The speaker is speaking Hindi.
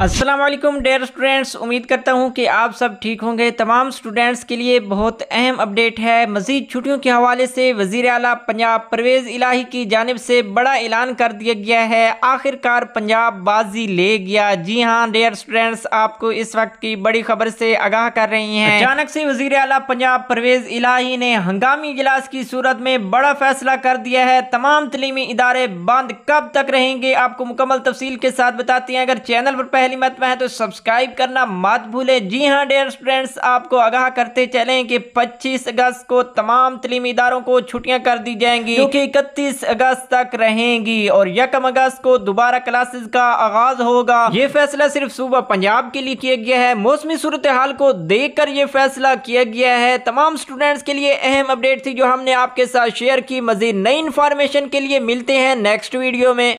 असलम डेयर स्टूडेंट्स उम्मीद करता हूँ कि आप सब ठीक होंगे तमाम स्टूडेंट्स के लिए बहुत अहम अपडेट है मज़ीद छुट्टियों के हवाले से वज़ी अला पंजाब परवेज़ इलाही की जानब से बड़ा ऐलान कर दिया गया है आखिरकार पंजाब बाजी ले गया जी हाँ डेयर स्टूडेंट्स आपको इस वक्त की बड़ी खबर से आगाह कर रही हैं अचानक से वज़ी अला पंजाब परवेज़ इलाही ने हंगामी इजलास की सूरत में बड़ा फैसला कर दिया है तमाम तलीमी इदारे बंद कब तक रहेंगे आपको मुकम्मल तफसील के साथ बताते हैं अगर चैनल पर पहली मतबा तो है तो सब्सक्राइब करना मत भूलें जी हाँ डेयर स्टूडेंट्स आपको आगाह करते चलें कि 25 अगस्त को तमाम तलीमी इदारों को छुट्टियां कर दी जाएंगी क्योंकि 31 इकतीस अगस्त तक रहेंगी और यकम अगस्त को दोबारा क्लासेस का आगाज होगा ये फैसला सिर्फ सुबह पंजाब के लिए किया गया है मौसमी सूरत हाल को देख कर ये फैसला किया गया है तमाम स्टूडेंट्स के लिए अहम अपडेट थी जो हमने आपके साथ शेयर की मजीद नई इन्फॉर्मेशन के लिए मिलते हैं नेक्स्ट वीडियो में